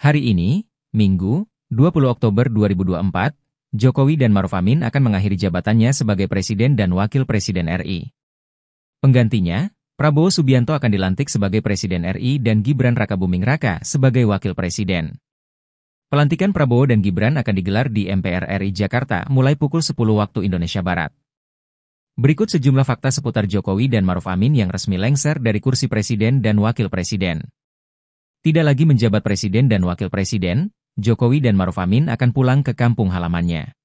Hari ini, Minggu, 20 Oktober 2024, Jokowi dan Maruf Amin akan mengakhiri jabatannya sebagai Presiden dan Wakil Presiden RI. Penggantinya, Prabowo Subianto akan dilantik sebagai Presiden RI dan Gibran Rakabuming Raka sebagai Wakil Presiden. Pelantikan Prabowo dan Gibran akan digelar di MPR RI Jakarta mulai pukul 10 waktu Indonesia Barat. Berikut sejumlah fakta seputar Jokowi dan Maruf Amin yang resmi lengser dari kursi Presiden dan Wakil Presiden. Tidak lagi menjabat presiden dan wakil presiden, Jokowi dan Maruf Amin akan pulang ke kampung halamannya.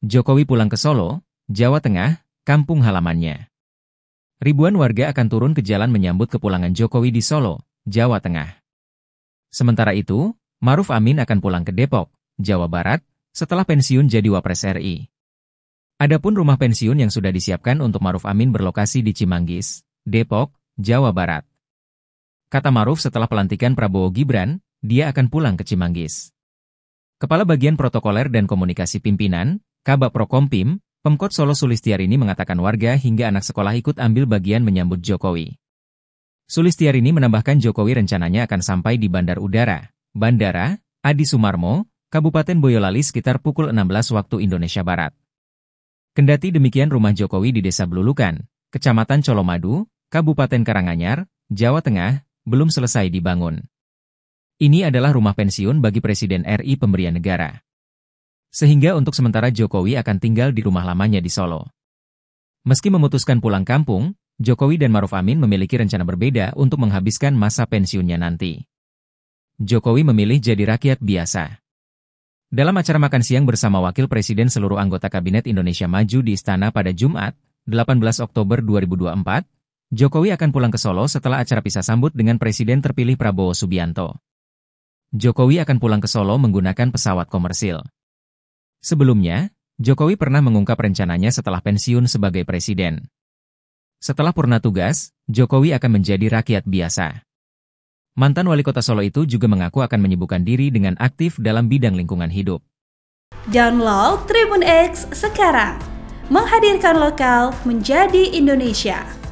Jokowi pulang ke Solo, Jawa Tengah, kampung halamannya. Ribuan warga akan turun ke jalan menyambut kepulangan Jokowi di Solo, Jawa Tengah. Sementara itu, Maruf Amin akan pulang ke Depok, Jawa Barat, setelah pensiun jadi Wapres RI. Adapun rumah pensiun yang sudah disiapkan untuk Maruf Amin berlokasi di Cimanggis, Depok, Jawa Barat. Kata Maruf setelah pelantikan Prabowo Gibran, dia akan pulang ke Cimanggis. Kepala Bagian Protokoler dan Komunikasi Pimpinan, Kabak Prokompim, Pemkot Solo Sulistiarini mengatakan warga hingga anak sekolah ikut ambil bagian menyambut Jokowi. Sulistiarini menambahkan Jokowi rencananya akan sampai di Bandar Udara, Bandara, Adi Sumarmo, Kabupaten Boyolali sekitar pukul 16 waktu Indonesia Barat. Kendati demikian rumah Jokowi di Desa Belulukan, Kecamatan Colomadu, Kabupaten Karanganyar, Jawa Tengah, belum selesai dibangun. Ini adalah rumah pensiun bagi Presiden RI pemberian negara. Sehingga untuk sementara Jokowi akan tinggal di rumah lamanya di Solo. Meski memutuskan pulang kampung, Jokowi dan Maruf Amin memiliki rencana berbeda untuk menghabiskan masa pensiunnya nanti. Jokowi memilih jadi rakyat biasa. Dalam acara makan siang bersama Wakil Presiden seluruh anggota Kabinet Indonesia Maju di Istana pada Jumat, 18 Oktober 2024, Jokowi akan pulang ke Solo setelah acara pisah sambut dengan Presiden terpilih Prabowo Subianto. Jokowi akan pulang ke Solo menggunakan pesawat komersil. Sebelumnya, Jokowi pernah mengungkap rencananya setelah pensiun sebagai presiden. Setelah purna tugas, Jokowi akan menjadi rakyat biasa. Mantan wali kota Solo itu juga mengaku akan menyibukkan diri dengan aktif dalam bidang lingkungan hidup. Download Tribun X sekarang, menghadirkan lokal menjadi Indonesia.